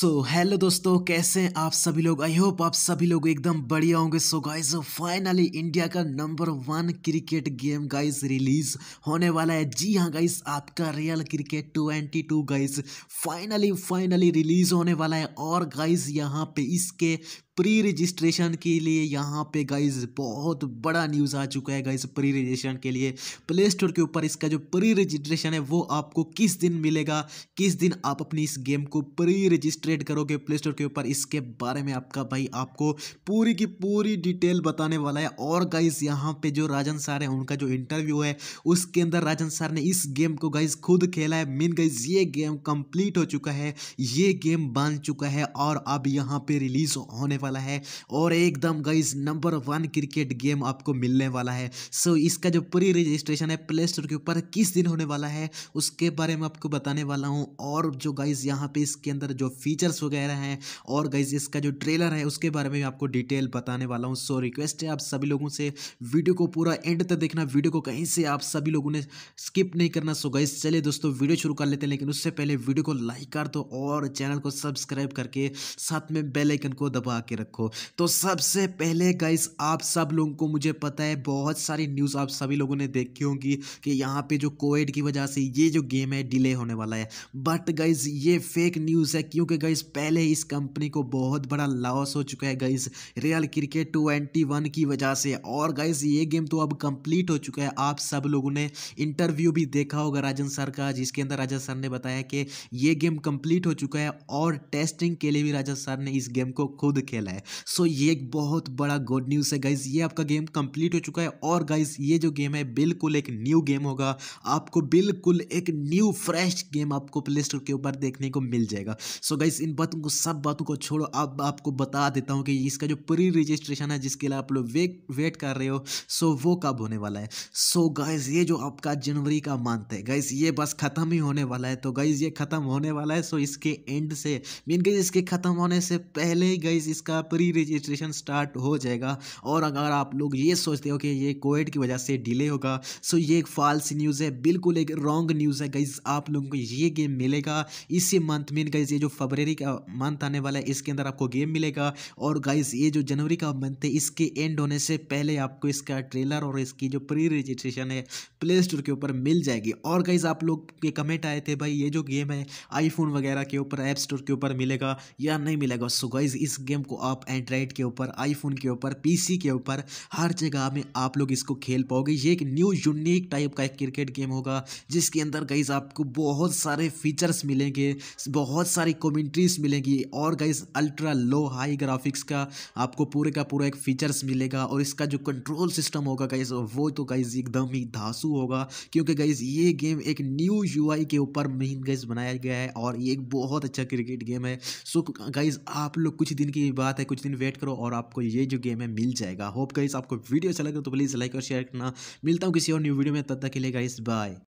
सो so, hello दोस्तों कैसे हैं आप सभी लोग आई होप आप सभी लोग एकदम बढ़िया होंगे सो गाइस फाइनली इंडिया का number one cricket game guys release होने वाला है जी हाँ गाइस आपका real cricket 22 guys finally finally release होने वाला है और गाइस यहाँ पे इसके प्री रजिस्ट्रेशन के लिए यहाँ पे गाइज बहुत बड़ा न्यूज़ आ चुका है गाइज प्री रजिस्ट्रेशन के लिए प्ले स्टोर के ऊपर इसका जो प्री रजिस्ट्रेशन है वो आपको किस दिन मिलेगा किस दिन आप अपनी इस गेम को प्री रजिस्ट्रेट करोगे प्ले स्टोर के ऊपर इसके बारे में आपका भाई आपको पूरी की पूरी डिटेल बताने वाला है और गाइज यहाँ पे जो राजन सर है उनका जो इंटरव्यू है उसके अंदर राजन सर ने इस गेम को गाइज खुद खेला है मीन गाइज ये गेम कंप्लीट हो चुका है ये गेम बन चुका है और अब यहाँ पे रिलीज होने वाला वाला है और एकदम guys number one cricket game आपको मिलने वाला है सो इसका जो प्री रजिस्ट्रेशन है प्ले स्टोर के ऊपर किस दिन होने वाला है उसके बारे में आपको बताने वाला हूँ और जो गाइज यहाँ पे इसके अंदर जो फीचर्स वगैरह हैं और गाइज इसका जो ट्रेलर है उसके बारे में आपको डिटेल बताने वाला हूँ सो रिक्वेस्ट है आप सभी लोगों से वीडियो को पूरा एंड तक देखना वीडियो को कहीं से आप सभी लोगों ने स्किप नहीं करना सो गाइज चलिए दोस्तों वीडियो शुरू कर लेते हैं लेकिन उससे पहले वीडियो को लाइक कर दो और चैनल को सब्सक्राइब करके साथ में बेल आइकन को दबा के रखो तो सबसे पहले गाइस आप सब लोगों को मुझे पता है बहुत सारी न्यूज़ आप सभी लोगों ने देखी होंगी कि यहाँ पे जो कोविड की वजह से ये जो गेम है डिले होने वाला है बट गाइज ये फेक न्यूज़ है क्योंकि गाइज पहले इस कंपनी को बहुत बड़ा लॉस हो चुका है guys real cricket twenty one की वजह से और गाइज ये गेम तो अब कंप्लीट हो चुका है आप सब लोगों ने इंटरव्यू भी देखा होगा राजन सर का जिसके अंदर राजन सर ने बताया कि ये गेम कंप्लीट हो चुका है और टेस्टिंग के लिए भी राजन सर ने इस गेम को खुद खेला खेला है सो ये एक बहुत बड़ा गुड न्यूज़ है गाइज ये आपका गेम कंप्लीट हो चुका है और गाइज ये जो गेम है बिल्कुल एक न्यू गेम होगा आपको बिल्कुल एक न्यू फ्रेश गेम आपको प्ले स्टोर के ऊपर देखने को मिल जाएगा सो so, गाइज इन बातों को सब बातों को छोड़ो अब आपको बता देता हूँ कि इसका जो प्री रजिस्ट्रेशन है जिसके लिए आप लोग वे, वेट कर रहे हो सो so, वो कब होने वाला है सो so, गाइज ये जो आपका जनवरी का मंथ है गाइज ये बस ख़त्म ही होने वाला है तो गाइज ये ख़त्म होने वाला है सो so, इसके एंड से मीन गाइज इसके ख़त्म होने से पहले ही गाइज इसका इसका प्री रजिस्ट्रेशन स्टार्ट हो जाएगा और अगर आप लोग ये सोचते हो कि ये कोविड की वजह से डिले होगा सो ये एक फॉल्स न्यूज़ है बिल्कुल एक रॉन्ग न्यूज़ है गाइज आप लोगों को ये गेम मिलेगा इसी मंथ में गाइज ये जो फरवरी का मंथ आने वाला है इसके अंदर आपको गेम मिलेगा और गाइज ये जो जनवरी का मंथ है इसके एंड होने से पहले आपको इसका ट्रेलर और इसकी जो प्री रजिस्ट्रेशन है प्ले स्टोर के ऊपर मिल जाएगी और गाइज आप लोग के कमेंट आए थे भाई ये जो गेम है आईफोन वगैरह के ऊपर ऐप स्टोर के ऊपर मिलेगा या नहीं मिलेगा सो गाइज इस गेम को आप एंड्राइड के ऊपर आईफोन के ऊपर पीसी के ऊपर हर जगह में आप लोग इसको खेल पाओगे ये एक न्यू यूनिक टाइप का एक क्रिकेट गेम होगा जिसके अंदर गाइज आपको बहुत सारे फीचर्स मिलेंगे बहुत सारी कॉमेंट्रीज मिलेंगी और guys ultra low high graphics का आपको पूरे का पूरा एक फीचर्स मिलेगा और इसका जो कंट्रोल सिस्टम होगा गाइज वो तो गाइज एकदम ही धांसू होगा क्योंकि गाइज ये गेम एक न्यू यू के ऊपर मेन गाइज बनाया गया है और ये एक बहुत अच्छा क्रिकेट गेम है सो गाइज आप लोग कुछ दिन के बाद बात है कुछ दिन वेट करो और आपको ये जो गेम है मिल जाएगा होप गाइस आपको वीडियो अच्छा लगे तो प्लीज़ लाइक और शेयर करना मिलता हूँ किसी और न्यू वीडियो में तब तक के लिए गाइस बाय